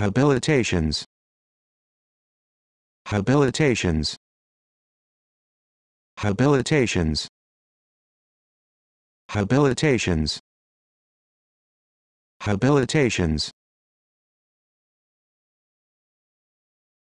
Habilitations. Habilitations. Habilitations. Habilitations. Habilitations.